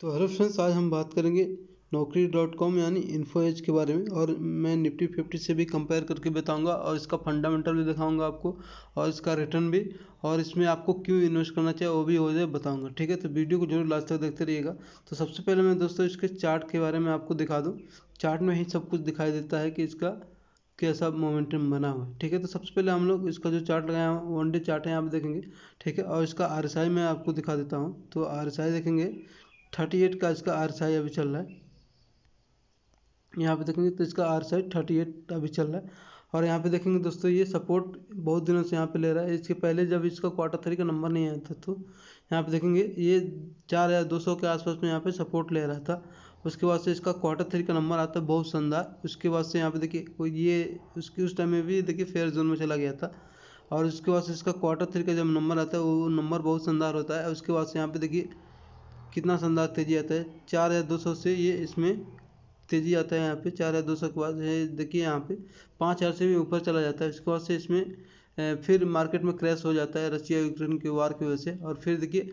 तो hello friends आज हम बात करेंगे नौकरी डॉट कॉम यानी इन्फो एज के बारे में और मैं निफ्टी फिफ्टी से भी कंपेयर करके बताऊंगा और इसका फंडामेंटल भी दिखाऊंगा आपको और इसका रिटर्न भी और इसमें आपको क्यों इन्वेस्ट करना चाहिए वो भी हो जाए बताऊंगा ठीक है तो वीडियो को जरूर लास्ट तक देखते रहिएगा तो सबसे पहले मैं दोस्तों इसके चार्ट के बारे में आपको दिखा दूँ चार्ट में ही सब कुछ दिखाई देता है कि इसका कैसा मोमेंटम बना हुआ है ठीक है तो सबसे पहले हम लोग इसका जो चार्ट लगाया हुआ वन डे चार्ट है आप देखेंगे ठीक है और इसका आर मैं आपको दिखा देता हूँ तो आर देखेंगे थर्टी एट का इसका आर साइज अभी चल रहा है यहाँ पे देखेंगे तो इसका आर साइज थर्टी एट अभी चल रहा है और यहाँ पे देखेंगे दोस्तों ये सपोर्ट बहुत दिनों से यहाँ पे ले रहा है इसके पहले जब इसका क्वार्टर थ्री का नंबर नहीं आया था तो यहाँ पे देखेंगे ये चार हज़ार दो सौ के आसपास में यहाँ पे सपोर्ट ले रहा था उसके बाद से इसका क्वार्टर थ्री का नंबर आता है बहुत शानदार उसके बाद से यहाँ पे देखिए ये उसकी उस टाइम में भी देखिए फेयर जोन में चला गया था और उसके बाद से इसका क्वार्टर थ्री का जब नंबर आता है वो नंबर बहुत शानदार होता है उसके बाद से यहाँ पे देखिए कितना शानदार तेज़ी आता है चार या दो सौ से ये इसमें तेज़ी आता है यहाँ पे चार या दो सौ के बाद ये देखिए यहाँ पे पाँच हज़ार से भी ऊपर चला जाता है इसके बाद से इसमें फिर मार्केट में क्रैश हो जाता है रशिया यूक्रेन के वार की वजह से और फिर देखिए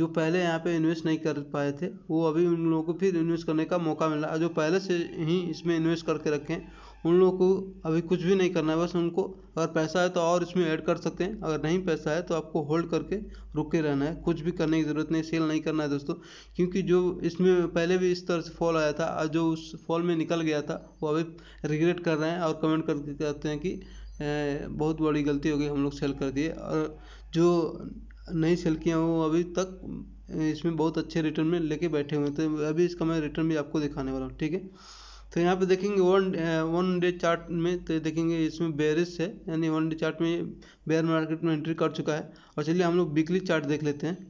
जो पहले यहाँ पे इन्वेस्ट नहीं कर पाए थे वो अभी उन लोगों को फिर इन्वेस्ट करने का मौका मिला जो पहले से ही इसमें इन्वेस्ट करके रखें उन लोगों को अभी कुछ भी नहीं करना है बस उनको अगर पैसा है तो और इसमें ऐड कर सकते हैं अगर नहीं पैसा है तो आपको होल्ड करके रुके रहना है कुछ भी करने की ज़रूरत नहीं सेल नहीं करना है दोस्तों क्योंकि जो इसमें पहले भी इस तरह से फॉल आया था और जो उस फॉल में निकल गया था वो अभी रिग्रेट कर रहे हैं और कमेंट करके कहते हैं कि बहुत बड़ी गलती हो गई हम लोग सेल कर दिए और जो नहीं सेल किए हैं वो अभी तक इसमें बहुत अच्छे रिटर्न में लेके बैठे हुए थे तो अभी इसका मैं रिटर्न भी आपको दिखाने वाला हूँ ठीक है तो यहाँ पे देखेंगे वन वन डे चार्ट में तो देखेंगे इसमें बेरिस है यानी वन डे चार्ट में बेयर मार्केट में एंट्री कर चुका है और चलिए हम लोग वीकली चार्ट देख लेते हैं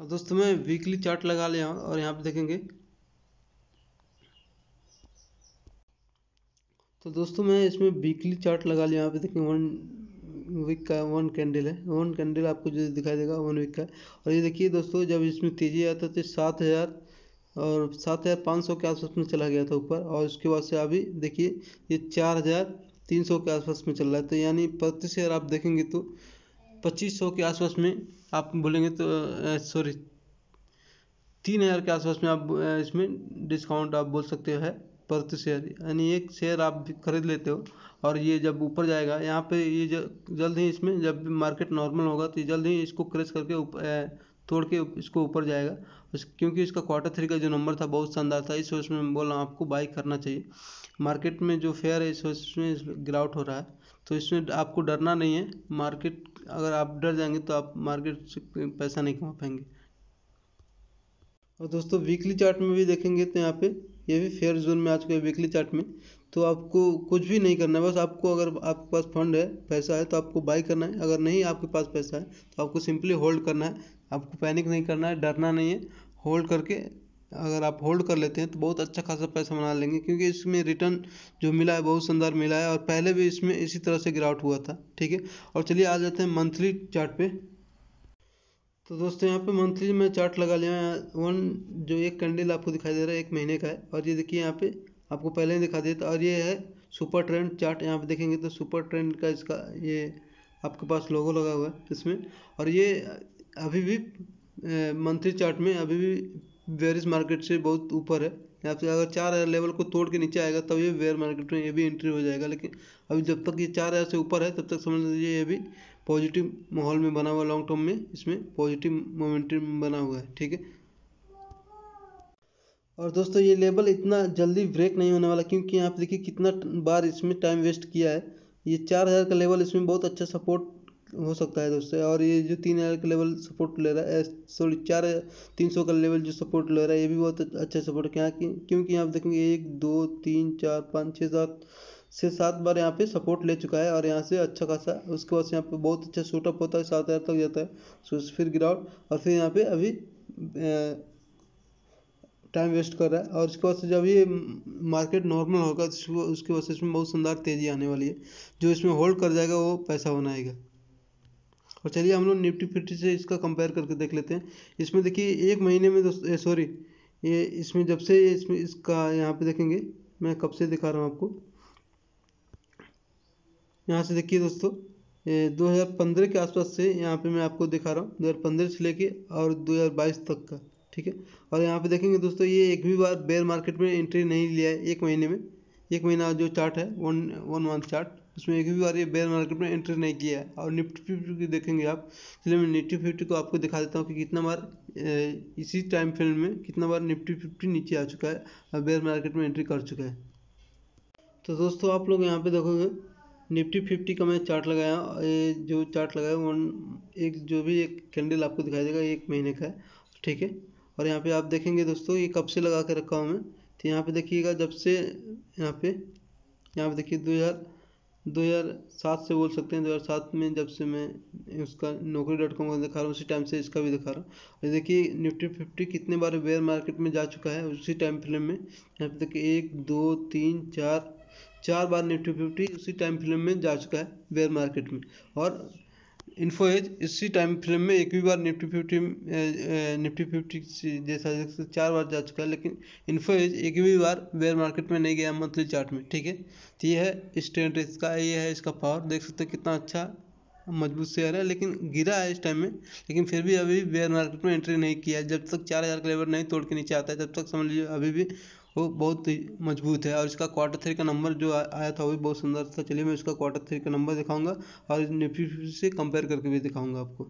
और दोस्तों मैं वीकली चार्ट लगा लिया हूँ और यहाँ पे देखेंगे तो दोस्तों मैं इसमें वीकली चार्ट लगा लिया यहाँ पे देखेंगे वन वीक का वन कैंडल है वन कैंडल आपको जो दिखाई देगा वन वीक का और ये देखिए दोस्तों जब इसमें तेज़ी आता है तो सात हज़ार और सात हज़ार पाँच सौ के आसपास में चला गया था ऊपर और उसके बाद से अभी देखिए ये चार हज़ार तीन सौ के आसपास में चल रहा है तो यानी प्रति शेयर आप देखेंगे तो पच्चीस सौ के आसपास में आप बोलेंगे तो सॉरी तीन हज़ार के आसपास में आप इसमें डिस्काउंट आप बोल सकते हैं प्रति शेयर यानी एक शेयर आप खरीद लेते हो और ये जब ऊपर जाएगा यहाँ पे ये जल्द ही इसमें जब मार्केट नॉर्मल होगा तो जल्द ही इसको क्रेश करके तोड़ के इसको ऊपर जाएगा उस क्योंकि इसका क्वार्टर थ्री का जो नंबर था बहुत शानदार था इस वर्ष में बोला बोल रहा हूँ आपको बाई करना चाहिए मार्केट में जो फेयर है इस वर्ष में गिरावट हो रहा है तो इसमें आपको डरना नहीं है मार्केट अगर आप डर जाएंगे तो आप मार्केट से पैसा नहीं कमा पाएंगे और दोस्तों वीकली चार्ट में भी देखेंगे तो यहाँ पे ये भी फेयर जोन में आ चुके हैं वीकली चार्ट में तो आपको कुछ भी नहीं करना है बस आपको अगर आपके पास फंड है पैसा है तो आपको बाई करना है अगर नहीं आपके पास पैसा है तो आपको सिंपली होल्ड करना है आपको पैनिक नहीं करना है डरना नहीं है होल्ड करके अगर आप होल्ड कर लेते हैं तो बहुत अच्छा खासा पैसा बना लेंगे क्योंकि इसमें रिटर्न जो मिला है बहुत शानदार मिला है और पहले भी इसमें इसी तरह से गिरावट हुआ था ठीक है और चलिए आ जाते हैं मंथली चार्ट पे तो दोस्तों यहाँ पे मंथली में चार्ट लगा लिया है वन जो एक कैंडल आपको दिखाई दे रहा है एक महीने का है और ये देखिए यहाँ पे आपको पहले ही दिखा था और ये है सुपर ट्रेंड चार्ट यहाँ पे देखेंगे तो सुपर ट्रेंड का इसका ये आपके पास लोगो लगा हुआ है इसमें और ये अभी भी मंथली चार्ट में अभी भी वेरिस मार्केट से बहुत ऊपर है यहाँ से अगर चार हज़ार लेवल को तोड़ के नीचे आएगा तब ये वेयर मार्केट में ये भी एंट्री हो जाएगा लेकिन अभी जब तक ये चार हज़ार से ऊपर है तब तक समझ लीजिए ये भी पॉजिटिव माहौल में बना हुआ लॉन्ग टर्म में इसमें पॉजिटिव मोमेंटम बना हुआ है ठीक है और दोस्तों ये लेवल इतना जल्दी ब्रेक नहीं होने वाला क्योंकि आप देखिए कितना बार इसमें टाइम वेस्ट किया है ये चार हज़ार का लेवल इसमें बहुत अच्छा सपोर्ट हो सकता है दोस्तों और ये जो तीन हज़ार का लेवल सपोर्ट ले रहा है सॉरी चार तीन सौ का लेवल जो सपोर्ट ले रहा है ये भी बहुत अच्छा सपोर्ट यहाँ क्योंकि यहाँ देखेंगे एक दो तीन चार पाँच छः सात से सात बार यहाँ पे सपोर्ट ले चुका है और यहाँ से अच्छा खासा उसके बाद यहाँ पे बहुत अच्छा शूटअप होता है सात हज़ार तक जाता है सो फिर गिराउट और फिर यहाँ पे अभी टाइम वेस्ट कर रहा है और उसके बाद से जब ये मार्केट नॉर्मल होगा तो उसके बाद से इसमें बहुत शानदार तेज़ी आने वाली है जो इसमें होल्ड कर जाएगा वो पैसा बनाएगा और चलिए हम लोग निफ्टी फिफ्टी से इसका कंपेयर करके देख लेते हैं इसमें देखिए एक महीने में सॉरी ये इसमें जब से इसमें इसका यहाँ पे देखेंगे मैं कब से दिखा रहा हूँ आपको यहाँ से देखिए दोस्तों ये 2015 के आसपास से यहाँ पे मैं आपको दिखा रहा हूँ 2015 से लेके और 2022 तक का ठीक है और यहाँ पे देखेंगे दोस्तों ये एक भी बार बेयर मार्केट में एंट्री नहीं लिया है एक महीने में एक महीना जो चार्ट है वन वन मंथ चार्ट उसमें एक भी बार ये बेयर मार्केट में एंट्री नहीं किया है और निफ्टी फिफ्टी की देखेंगे आप इसलिए मैं निफ्टी फिफ्टी को आपको दिखा देता हूँ कि कितना बार इसी टाइम फ्रेम में कितना बार निफ्टी फिफ्टी नीचे आ चुका है और बेयर मार्केट में एंट्री कर चुका है तो दोस्तों आप लोग यहाँ पे देखोगे निफ्टी फिफ्टी का मैं चार्ट लगाया ये जो चार्ट लगाया वन एक जो भी एक कैंडल आपको दिखाई देगा एक महीने का है ठीक है और यहाँ पे आप देखेंगे दोस्तों ये कब से लगा के रखा हूँ मैं तो यहाँ पे देखिएगा जब से यहाँ पे यहाँ पे देखिए दो हज़ार दो हज़ार सात से बोल सकते हैं दो हज़ार सात में जब से मैं उसका नौकरी डॉट कॉम का दिखा रहा हूँ उसी टाइम से इसका भी दिखा रहा हूँ और देखिए निफ्टी फिफ्टी कितने बार बेयर मार्केट में जा चुका है उसी टाइम फ्रेम में यहाँ पे देखिए एक दो तीन चार चार बार निफ्टी फिफ्टी उसी टाइम फ्रेम में जा चुका है बेयर मार्केट में और इन्फो एज इसी टाइम फ्रेम में एक भी बार निफ्टी फिफ्टी निफ्टी फिफ्टी जैसा जैसे चार बार जा चुका है लेकिन इन्फो एज एक भी बार बेयर मार्केट में नहीं गया मंथली चार्ट में ठीक है तो यह है स्टैंड इसका ये है इसका पावर देख सकते हैं कितना अच्छा मजबूत शेयर है लेकिन गिरा है इस टाइम में लेकिन फिर भी अभी बेयर मार्केट में एंट्री नहीं किया है जब तक चार हज़ार का लेवल नहीं तोड़ के नीचे आता है तब तक समझ लीजिए अभी भी वो बहुत मजबूत है और इसका क्वार्टर थ्री का नंबर जो आया था वो भी बहुत सुंदर था चलिए मैं इसका क्वार्टर थ्री का नंबर दिखाऊंगा और निफ्टी से कंपेयर करके भी दिखाऊंगा आपको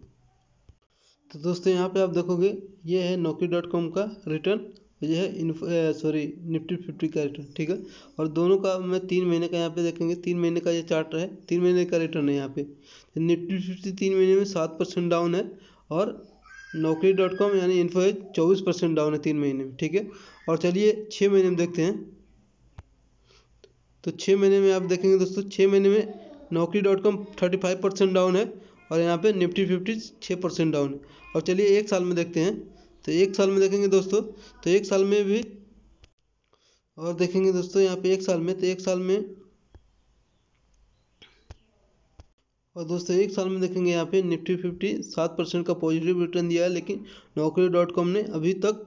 तो दोस्तों यहाँ पे आप देखोगे ये है नौकरी डॉट कॉम का रिटर्न ये है सॉरी निफ्टी फिफ्टी का रिटर्न ठीक है और दोनों का मैं तीन महीने का यहाँ पे देखेंगे तीन महीने का ये चार्ट है तीन महीने का रिटर्न है यहाँ पे निफ्टी तो फिफ्टी तीन महीने में सात परसेंट डाउन है और नौकरी डॉट कॉम यानी इन्फो है चौबीस परसेंट डाउन है तीन महीने में ठीक है और चलिए छः महीने में देखते हैं तो छः महीने में आप देखेंगे दोस्तों छः महीने में Naukri dot com thirty five percent down है और यहाँ पे निफ्टी फिफ्टी छः परसेंट डाउन है और चलिए एक साल में देखते हैं तो एक साल में देखेंगे दोस्तों तो एक साल में भी और देखेंगे दोस्तों यहाँ पे एक साल में तो एक साल में और दोस्तों एक साल में देखेंगे यहाँ पे निफ्टी फिफ्टी सात परसेंट का पॉजिटिव रिटर्न दिया है लेकिन नौकरी डॉट कॉम ने अभी तक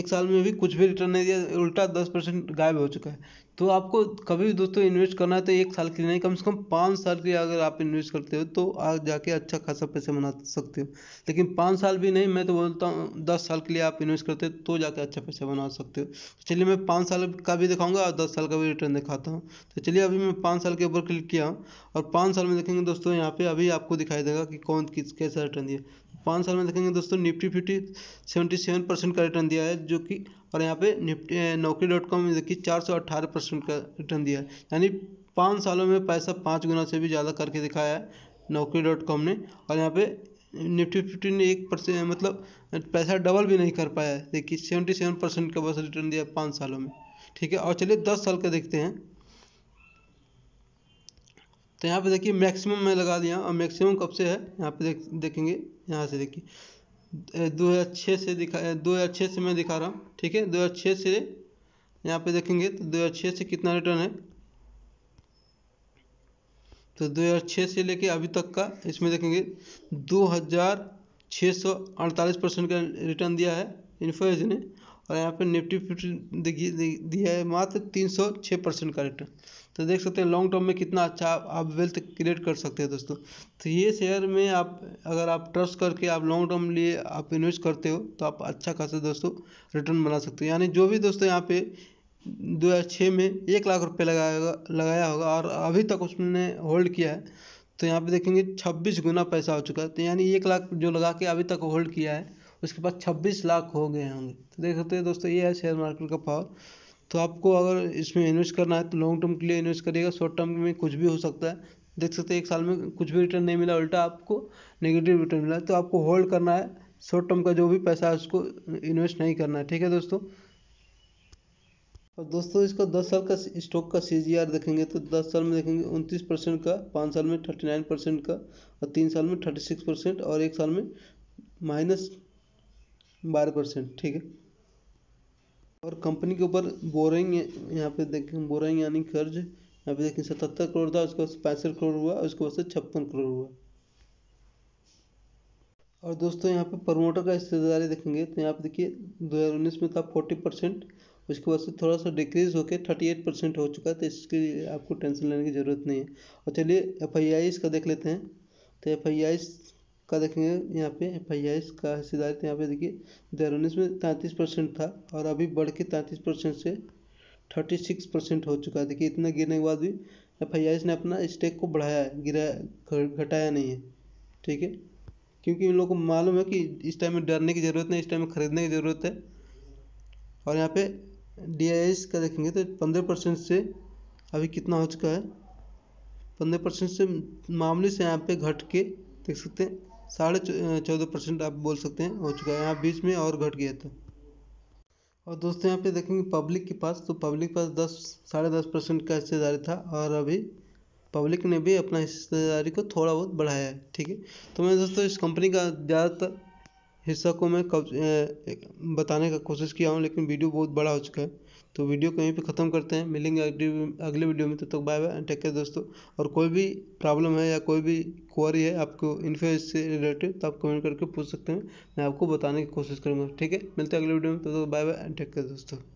एक साल में भी कुछ भी रिटर्न नहीं दिया उल्टा दस परसेंट गायब हो चुका है तो आपको कभी भी दोस्तों इन्वेस्ट करना है तो एक साल के लिए नहीं कम से कम पाँच साल के लिए अगर आप इन्वेस्ट करते हो तो आज जाके अच्छा खासा पैसे बना सकते हो लेकिन पाँच साल भी नहीं मैं तो बोलता हूँ दस साल के लिए आप इन्वेस्ट करते हो तो जाके अच्छा पैसा बना सकते हो तो चलिए मैं पाँच साल का भी दिखाऊंगा और दस साल का भी रिटर्न दिखाता हूँ तो चलिए अभी मैं पाँच साल के ऊपर क्लिक किया हूँ और पाँच साल में देखेंगे दोस्तों यहाँ पे अभी आपको दिखाई देगा कि कौन किस कैसा रिटर्न दिया पाँच साल में देखेंगे दोस्तों Nifty fifty seventy seven percent का रिटर्न दिया है जो कि और यहाँ पे निफ्टी नौकरी डॉट कॉम में देखिए चार सौ अट्ठारह परसेंट का रिटर्न दिया है यानी पाँच सालों में पैसा पाँच गुना से भी ज़्यादा करके दिखाया है नौकरी डॉट कॉम ने और यहाँ पे निफ्टी फिफ्टी ने एक परसेंट मतलब पैसा डबल भी नहीं कर पाया है देखिए सेवेंटी सेवन परसेंट का बस रिटर्न दिया है पाँच सालों में ठीक है और चलिए दस साल का देखते हैं तो यहाँ पे देखिए मैक्सिमम मैं लगा दिया और मैक्सिमम कब से है यहाँ पे देख देखेंगे यहाँ से देखिए दो हज़ार छः से दिखा दो हज़ार छः से मैं दिखा रहा हूँ ठीक है दो हज़ार छः से यहाँ पे देखेंगे तो दो हज़ार छः से कितना रिटर्न है तो दो हज़ार छः से लेके अभी तक का इसमें देखेंगे दो हज़ार छः सौ अड़तालीस परसेंट का रिटर्न दिया है इन्फोज ने और यहाँ पर निफ्टी फिफ्टी दिया है मात्र तीन सौ छः परसेंट का रिटर्न तो देख सकते हैं लॉन्ग टर्म में कितना अच्छा आप वेल्थ क्रिएट कर सकते हैं दोस्तों तो ये शेयर में आप अगर आप ट्रस्ट करके आप लॉन्ग टर्म लिए आप इन्वेस्ट करते हो तो आप अच्छा खासा दोस्तों रिटर्न बना सकते हो यानी जो भी दोस्तों यहाँ पे दो हजार छः में एक लाख रुपये लगाया लगाया होगा और अभी तक उसने होल्ड किया है तो यहाँ पे देखेंगे छब्बीस गुना पैसा हो चुका है तो यानी एक लाख जो लगा के अभी तक होल्ड किया है उसके पास छब्बीस लाख हो गए होंगे तो देख सकते हैं दोस्तों ये है शेयर मार्केट का पावर तो आपको अगर इसमें इन्वेस्ट करना है तो लॉन्ग टर्म के लिए इन्वेस्ट करिएगा शॉर्ट टर्म में कुछ भी हो सकता है देख सकते हैं एक साल में कुछ भी रिटर्न नहीं मिला उल्टा आपको नेगेटिव रिटर्न मिला तो आपको होल्ड करना है शॉर्ट टर्म का जो भी पैसा है उसको इन्वेस्ट नहीं करना है ठीक है दोस्तों और दोस्तों इसका दस साल का स्टॉक का सी देखेंगे तो दस साल में देखेंगे उनतीस परसेंट का पाँच साल में नाइन परसेंट का और तीन साल में सिक्स परसेंट और एक साल में माइनस बारह परसेंट ठीक है और कंपनी के ऊपर बोरिंग यहाँ पे देखें बोरिंग यानी कर्ज यहाँ पे देखें सतहत्तर करोड़ था उसके बाद पैंसठ करोड़ हुआ उसके बाद से छप्पन करोड़ हुआ और दोस्तों यहाँ पे प्रमोटर का हिस्सेदारी देखेंगे तो यहाँ पे देखिए 2019 में था 40 परसेंट उसके बाद से थोड़ा सा डिक्रीज होकर 38 परसेंट हो चुका है तो इसके लिए आपको टेंशन लेने की ज़रूरत नहीं है और चलिए एफ इसका देख लेते हैं तो एफ का देखेंगे यहाँ पे एफ आई आई का हिस्सेदारी तो यहाँ पे देखिए दो हज़ार उन्नीस में तैंतीस परसेंट था और अभी बढ़ के तैंतीस परसेंट से थर्टी सिक्स परसेंट हो चुका है देखिए इतना गिरने के बाद भी एफ आई आई ने अपना स्टेक को बढ़ाया है गिरा घटाया नहीं है ठीक है क्योंकि उन लोगों को मालूम है कि इस टाइम में डरने की ज़रूरत नहीं इस टाइम में ख़रीदने की ज़रूरत है और यहाँ पे डी का देखेंगे तो पंद्रह परसेंट से अभी कितना हो चुका है पंद्रह परसेंट से मामले से यहाँ पे घट के देख सकते हैं साढ़े चौदह परसेंट आप बोल सकते हैं हो चुका है यहाँ बीच में और घट गया था और दोस्तों यहाँ पे देखेंगे पब्लिक के पास तो पब्लिक के पास दस साढ़े दस परसेंट का हिस्सेदारी था और अभी पब्लिक ने भी अपना हिस्सेदारी को थोड़ा बहुत बढ़ाया है ठीक है तो मैं दोस्तों इस कंपनी का ज़्यादातर हिस्सा को मैं कब बताने का कोशिश किया हूँ लेकिन वीडियो बहुत बड़ा हो चुका है तो वीडियो को यहीं पे ख़त्म करते हैं मिलेंगे अगली अगले वीडियो में तब तो तक बाय बाय टेक केयर दोस्तों और कोई भी प्रॉब्लम है या कोई भी क्वारी है आपको इन्फ्लुएंस से रिलेटेड तो आप कमेंट करके पूछ सकते हैं मैं आपको बताने की कोशिश करूँगा ठीक है मिलते हैं अगले वीडियो में तब तक बाय बाय टेक केयर दोस्तों